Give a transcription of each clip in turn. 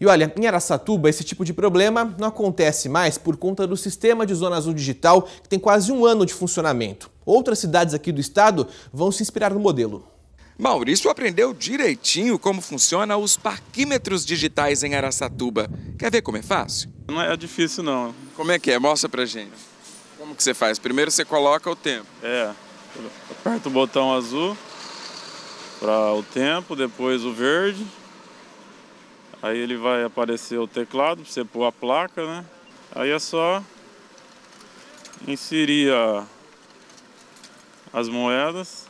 E olha, em Araçatuba esse tipo de problema não acontece mais por conta do sistema de Zona Azul Digital, que tem quase um ano de funcionamento. Outras cidades aqui do estado vão se inspirar no modelo. Maurício aprendeu direitinho como funciona os parquímetros digitais em Araçatuba. Quer ver como é fácil? Não é difícil não. Como é que é? Mostra pra gente. Como que você faz? Primeiro você coloca o tempo. É, aperta o botão azul para o tempo, depois o verde, Aí ele vai aparecer o teclado para você pôr a placa, né? Aí é só inserir a, as moedas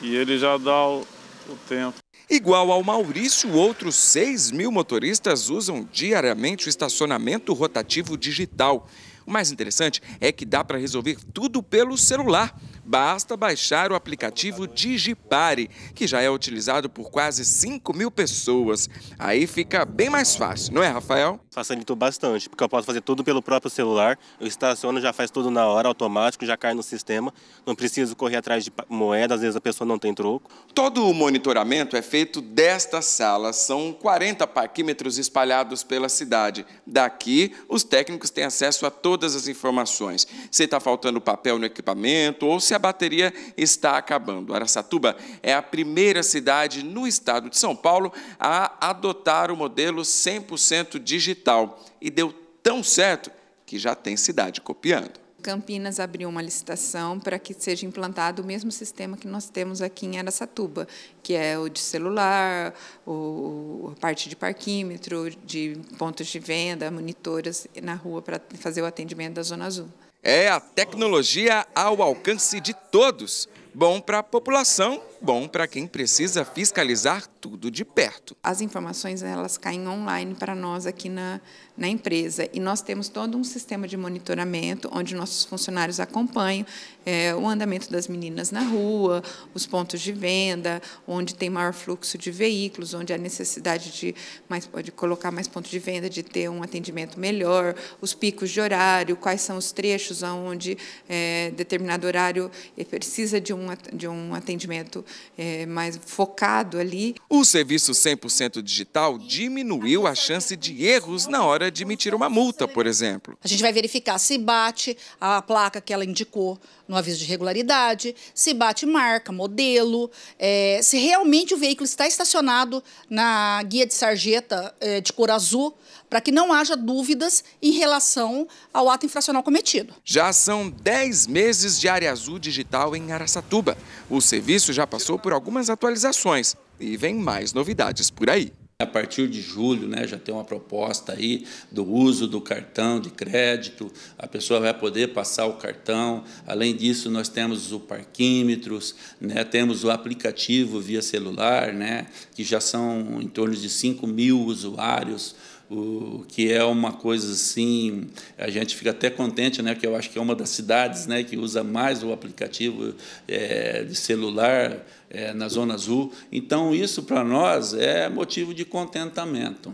e ele já dá o, o tempo. Igual ao Maurício, outros 6 mil motoristas usam diariamente o estacionamento rotativo digital. O mais interessante é que dá para resolver tudo pelo celular basta baixar o aplicativo Digipare, que já é utilizado por quase 5 mil pessoas. Aí fica bem mais fácil, não é, Rafael? Facilitou bastante, porque eu posso fazer tudo pelo próprio celular, eu estaciono, já faz tudo na hora, automático, já cai no sistema, não preciso correr atrás de moeda, às vezes a pessoa não tem troco. Todo o monitoramento é feito desta sala, são 40 paquímetros espalhados pela cidade. Daqui, os técnicos têm acesso a todas as informações. Se está faltando papel no equipamento ou se se a bateria está acabando. Araçatuba é a primeira cidade no estado de São Paulo a adotar o modelo 100% digital e deu tão certo que já tem cidade copiando. Campinas abriu uma licitação para que seja implantado o mesmo sistema que nós temos aqui em Aracatuba, que é o de celular, o, a parte de parquímetro, de pontos de venda, monitores na rua para fazer o atendimento da Zona Azul. É a tecnologia ao alcance de todos. Bom para a população, bom para quem precisa fiscalizar tudo de perto. As informações elas caem online para nós aqui na, na empresa e nós temos todo um sistema de monitoramento onde nossos funcionários acompanham é, o andamento das meninas na rua, os pontos de venda, onde tem maior fluxo de veículos, onde há necessidade de, mais, de colocar mais pontos de venda, de ter um atendimento melhor, os picos de horário, quais são os trechos onde é, determinado horário é, precisa de um um, de um atendimento é, mais focado ali. O serviço 100% digital diminuiu a chance de erros na hora de emitir uma multa, por exemplo. A gente vai verificar se bate a placa que ela indicou, no aviso de regularidade, se bate marca, modelo, é, se realmente o veículo está estacionado na guia de sarjeta é, de cor azul, para que não haja dúvidas em relação ao ato infracional cometido. Já são 10 meses de área azul digital em Araçatuba. O serviço já passou por algumas atualizações e vem mais novidades por aí. A partir de julho, né, já tem uma proposta aí do uso do cartão de crédito, a pessoa vai poder passar o cartão. Além disso, nós temos o parquímetros, né, temos o aplicativo via celular, né, que já são em torno de 5 mil usuários o que é uma coisa assim, a gente fica até contente, né, que eu acho que é uma das cidades, né, que usa mais o aplicativo é, de celular é, na Zona Azul. Então isso para nós é motivo de contentamento.